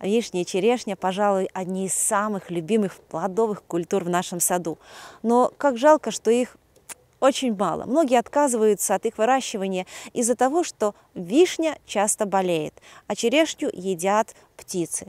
Вишня и черешня, пожалуй, одни из самых любимых плодовых культур в нашем саду. Но как жалко, что их очень мало. Многие отказываются от их выращивания из-за того, что вишня часто болеет, а черешню едят птицы.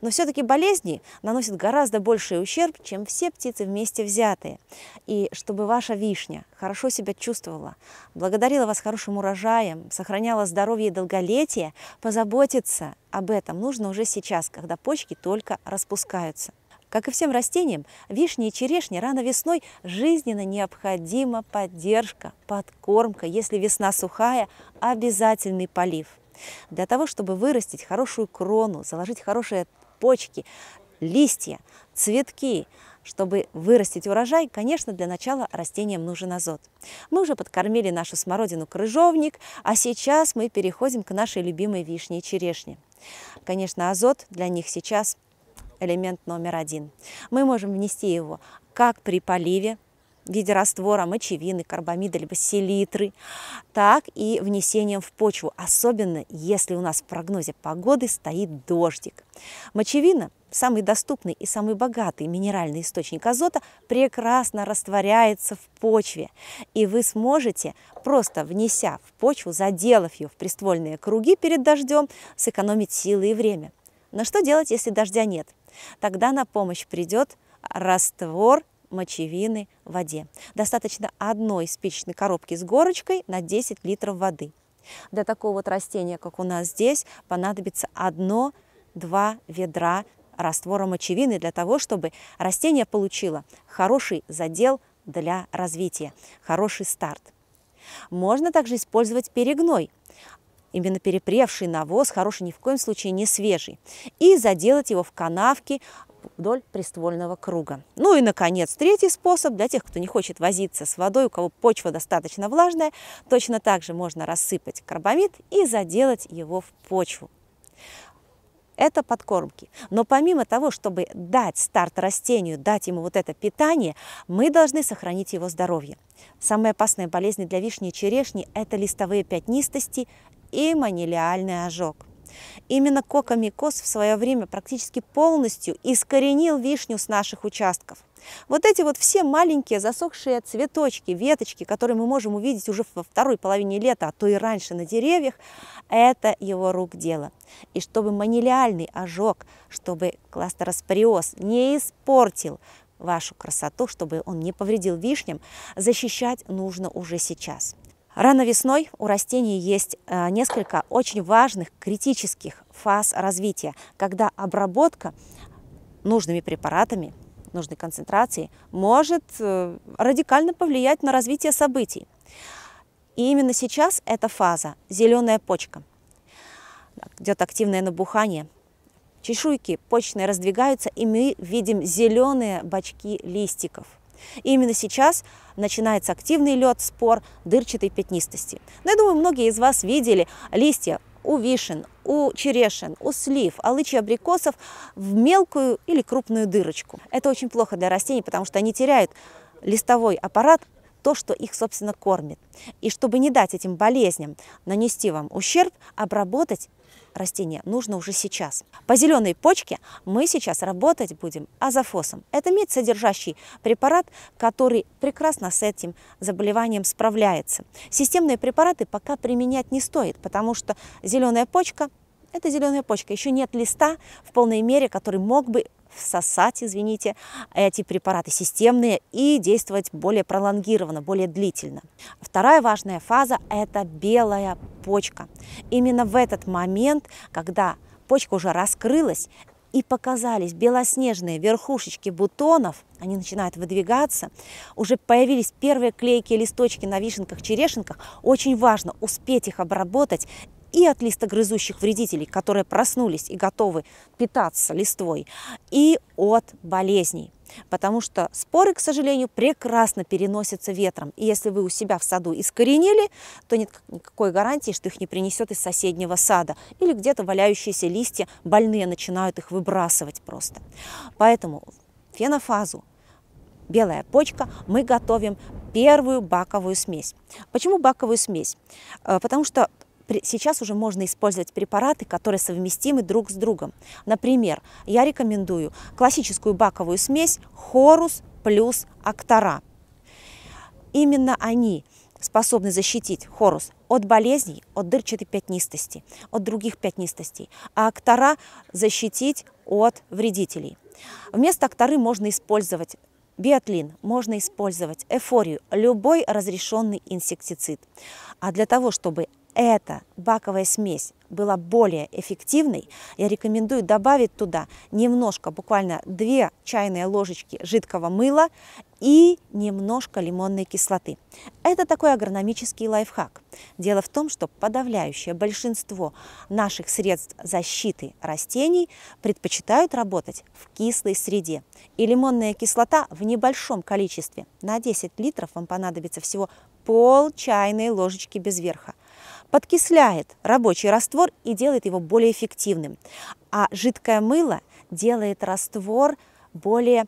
Но все-таки болезни наносят гораздо больший ущерб, чем все птицы вместе взятые. И чтобы ваша вишня хорошо себя чувствовала, благодарила вас хорошим урожаем, сохраняла здоровье и долголетие, позаботиться об этом нужно уже сейчас, когда почки только распускаются. Как и всем растениям, вишни и черешни рано весной жизненно необходима поддержка, подкормка. Если весна сухая, обязательный полив – для того, чтобы вырастить хорошую крону, заложить хорошие почки, листья, цветки, чтобы вырастить урожай, конечно, для начала растениям нужен азот. Мы уже подкормили нашу смородину крыжовник, а сейчас мы переходим к нашей любимой вишне и черешне. Конечно, азот для них сейчас элемент номер один. Мы можем внести его как при поливе, в виде раствора мочевины, карбамида, либо селитры, так и внесением в почву, особенно если у нас в прогнозе погоды стоит дождик. Мочевина самый доступный и самый богатый минеральный источник азота, прекрасно растворяется в почве. И вы сможете, просто внеся в почву, заделав ее в приствольные круги перед дождем, сэкономить силы и время. Но что делать, если дождя нет? Тогда на помощь придет раствор мочевины в воде. Достаточно одной спичечной коробки с горочкой на 10 литров воды. Для такого вот растения, как у нас здесь, понадобится одно-два ведра раствора мочевины для того, чтобы растение получило хороший задел для развития, хороший старт. Можно также использовать перегной, именно перепревший навоз, хороший ни в коем случае не свежий, и заделать его в канавки вдоль приствольного круга. Ну и, наконец, третий способ для тех, кто не хочет возиться с водой, у кого почва достаточно влажная, точно так же можно рассыпать карбамид и заделать его в почву. Это подкормки. Но помимо того, чтобы дать старт растению, дать ему вот это питание, мы должны сохранить его здоровье. Самые опасные болезни для вишни и черешни – это листовые пятнистости и манилиальный ожог. Именно кокомикоз в свое время практически полностью искоренил вишню с наших участков. Вот эти вот все маленькие засохшие цветочки, веточки, которые мы можем увидеть уже во второй половине лета, а то и раньше на деревьях, это его рук дело. И чтобы манилиальный ожог, чтобы кластероспориоз не испортил вашу красоту, чтобы он не повредил вишням, защищать нужно уже сейчас. Рано весной у растений есть э, несколько очень важных критических фаз развития, когда обработка нужными препаратами, нужной концентрацией может э, радикально повлиять на развитие событий. И именно сейчас эта фаза – зеленая почка. Идет активное набухание. Чешуйки почные раздвигаются, и мы видим зеленые бочки листиков – и именно сейчас начинается активный лед спор дырчатой пятнистости. Но я думаю, многие из вас видели листья у вишен, у черешин, у слив, алычи абрикосов в мелкую или крупную дырочку. Это очень плохо для растений, потому что они теряют листовой аппарат, то, что их, собственно, кормит. И чтобы не дать этим болезням нанести вам ущерб, обработать растения нужно уже сейчас. По зеленой почке мы сейчас работать будем азофосом. Это медь, содержащий препарат, который прекрасно с этим заболеванием справляется. Системные препараты пока применять не стоит, потому что зеленая почка это зеленая почка, еще нет листа в полной мере, который мог бы всосать, извините, эти препараты системные и действовать более пролонгированно, более длительно. Вторая важная фаза – это белая почка. Именно в этот момент, когда почка уже раскрылась, и показались белоснежные верхушечки бутонов, они начинают выдвигаться, уже появились первые клейкие листочки на вишенках, черешенках, очень важно успеть их обработать и от листогрызущих вредителей, которые проснулись и готовы питаться листвой, и от болезней. Потому что споры, к сожалению, прекрасно переносятся ветром. И если вы у себя в саду искоренили, то нет никакой гарантии, что их не принесет из соседнего сада. Или где-то валяющиеся листья больные начинают их выбрасывать просто. Поэтому фенофазу белая почка, мы готовим первую баковую смесь. Почему баковую смесь? Э, потому что сейчас уже можно использовать препараты, которые совместимы друг с другом. Например, я рекомендую классическую баковую смесь хорус плюс актора. Именно они способны защитить хорус от болезней, от дырчатой пятнистости, от других пятнистостей, а актора защитить от вредителей. Вместо акторы можно использовать биотлин, можно использовать эфорию, любой разрешенный инсектицид. А для того, чтобы эта баковая смесь была более эффективной, я рекомендую добавить туда немножко, буквально 2 чайные ложечки жидкого мыла и немножко лимонной кислоты. Это такой агрономический лайфхак. Дело в том, что подавляющее большинство наших средств защиты растений предпочитают работать в кислой среде. И лимонная кислота в небольшом количестве, на 10 литров вам понадобится всего пол чайной ложечки без верха – подкисляет рабочий раствор и делает его более эффективным. А жидкое мыло делает раствор более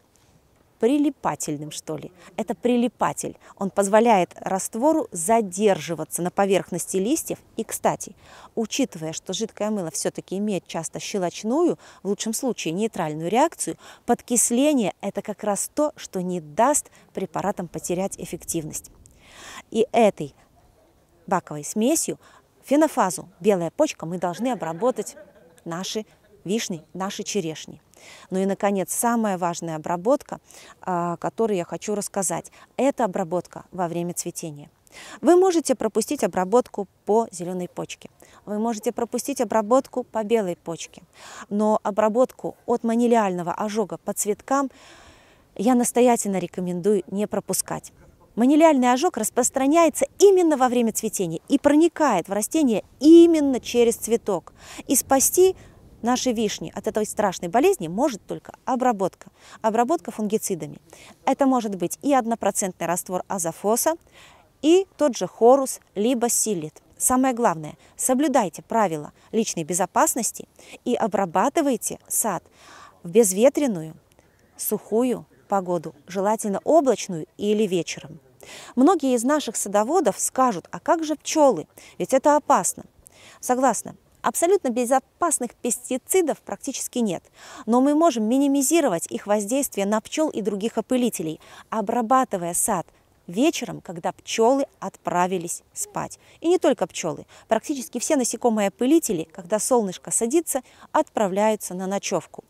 прилипательным, что ли. Это прилипатель. Он позволяет раствору задерживаться на поверхности листьев. И, кстати, учитывая, что жидкое мыло все-таки имеет часто щелочную, в лучшем случае нейтральную реакцию, подкисление – это как раз то, что не даст препаратам потерять эффективность. И этой баковой смесью фенофазу, белая почка, мы должны обработать наши вишни, наши черешни. Ну и, наконец, самая важная обработка, о а, которой я хочу рассказать, это обработка во время цветения. Вы можете пропустить обработку по зеленой почке, вы можете пропустить обработку по белой почке, но обработку от манилиального ожога по цветкам я настоятельно рекомендую не пропускать. Манилиальный ожог распространяется именно во время цветения и проникает в растение именно через цветок. И спасти наши вишни от этой страшной болезни может только обработка. Обработка фунгицидами. Это может быть и однопроцентный раствор азофоса, и тот же хорус, либо силит. Самое главное, соблюдайте правила личной безопасности и обрабатывайте сад в безветренную, сухую погоду, желательно облачную или вечером. Многие из наших садоводов скажут, а как же пчелы? Ведь это опасно. Согласна, Абсолютно безопасных пестицидов практически нет, но мы можем минимизировать их воздействие на пчел и других опылителей, обрабатывая сад вечером, когда пчелы отправились спать. И не только пчелы. Практически все насекомые опылители, когда солнышко садится, отправляются на ночевку.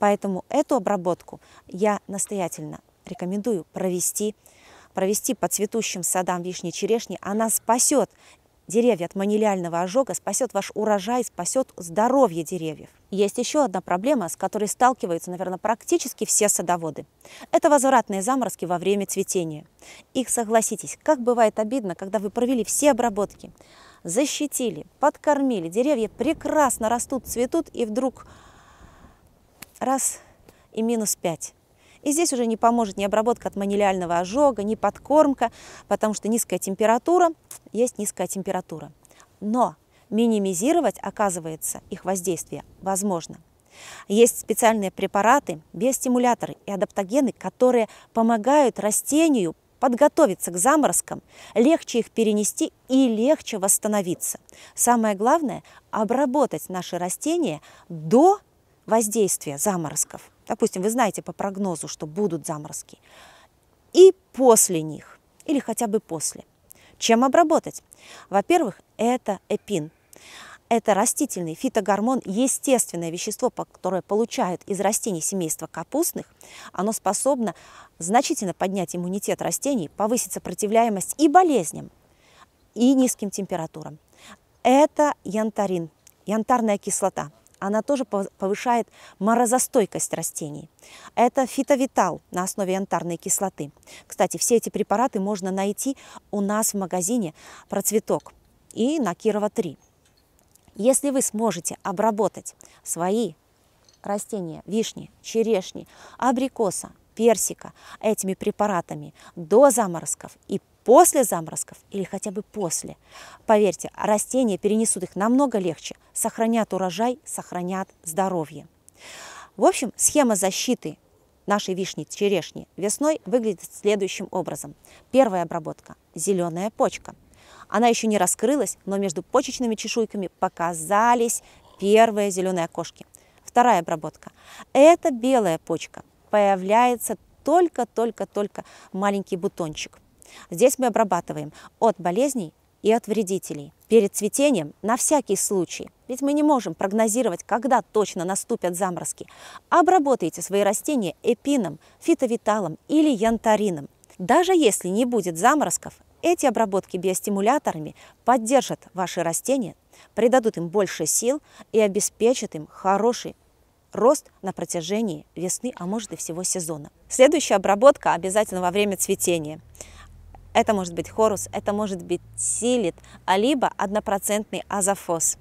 Поэтому эту обработку я настоятельно рекомендую провести провести по цветущим садам вишни и черешни, она спасет деревья от манилиального ожога, спасет ваш урожай, спасет здоровье деревьев. Есть еще одна проблема, с которой сталкиваются, наверное, практически все садоводы. Это возвратные заморозки во время цветения. Их, согласитесь, как бывает обидно, когда вы провели все обработки, защитили, подкормили, деревья прекрасно растут, цветут, и вдруг раз и минус пять. И здесь уже не поможет ни обработка от манилиального ожога, ни подкормка, потому что низкая температура есть низкая температура. Но минимизировать, оказывается, их воздействие возможно. Есть специальные препараты, биостимуляторы и адаптогены, которые помогают растению подготовиться к заморозкам, легче их перенести и легче восстановиться. Самое главное – обработать наши растения до воздействия заморозков допустим, вы знаете по прогнозу, что будут заморозки, и после них, или хотя бы после. Чем обработать? Во-первых, это эпин. Это растительный фитогормон, естественное вещество, которое получают из растений семейства капустных. Оно способно значительно поднять иммунитет растений, повысить сопротивляемость и болезням, и низким температурам. Это янтарин, янтарная кислота – она тоже повышает морозостойкость растений. Это фитовитал на основе янтарной кислоты. Кстати, все эти препараты можно найти у нас в магазине «Процветок» и на Кирова-3. Если вы сможете обработать свои растения вишни, черешни, абрикоса, персика этими препаратами до заморозков и после заморозков или хотя бы после. Поверьте, растения перенесут их намного легче, сохранят урожай, сохранят здоровье. В общем, схема защиты нашей вишни, черешни весной выглядит следующим образом. Первая обработка – зеленая почка. Она еще не раскрылась, но между почечными чешуйками показались первые зеленые окошки. Вторая обработка – это белая почка – появляется только-только-только маленький бутончик. Здесь мы обрабатываем от болезней и от вредителей. Перед цветением на всякий случай, ведь мы не можем прогнозировать, когда точно наступят заморозки, обработайте свои растения эпином, фитовиталом или янтарином. Даже если не будет заморозков, эти обработки биостимуляторами поддержат ваши растения, придадут им больше сил и обеспечат им хороший рост на протяжении весны, а может и всего сезона. Следующая обработка обязательно во время цветения. Это может быть хорус, это может быть силит, а либо однопроцентный азофос.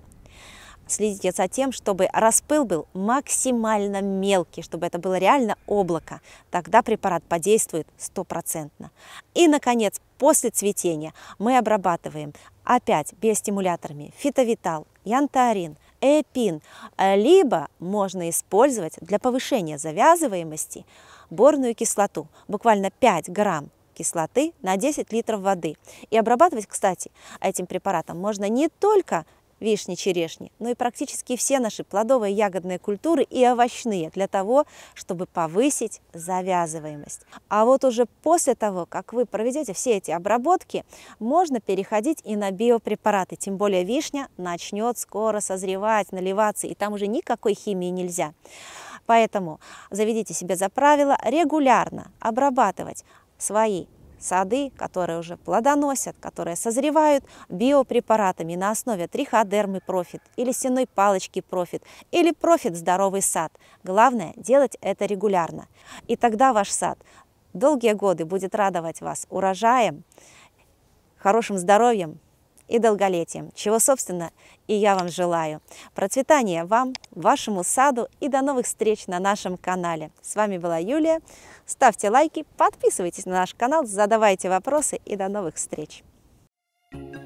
Следите за тем, чтобы распыл был максимально мелкий, чтобы это было реально облако. Тогда препарат подействует стопроцентно. И, наконец, после цветения мы обрабатываем опять биостимуляторами фитовитал, янтарин, эпин, э, либо можно использовать для повышения завязываемости борную кислоту, буквально 5 грамм кислоты на 10 литров воды. И обрабатывать, кстати, этим препаратом можно не только вишни, черешни, но и практически все наши плодовые ягодные культуры и овощные для того, чтобы повысить завязываемость. А вот уже после того, как вы проведете все эти обработки, можно переходить и на биопрепараты, тем более вишня начнет скоро созревать, наливаться, и там уже никакой химии нельзя. Поэтому заведите себе за правило регулярно обрабатывать свои сады, которые уже плодоносят, которые созревают биопрепаратами на основе триходермы профит или сенной палочки профит или профит здоровый сад. Главное делать это регулярно. И тогда ваш сад долгие годы будет радовать вас урожаем, хорошим здоровьем, и долголетием, чего, собственно, и я вам желаю. Процветания вам, вашему саду и до новых встреч на нашем канале. С вами была Юлия. Ставьте лайки, подписывайтесь на наш канал, задавайте вопросы и до новых встреч. Thank you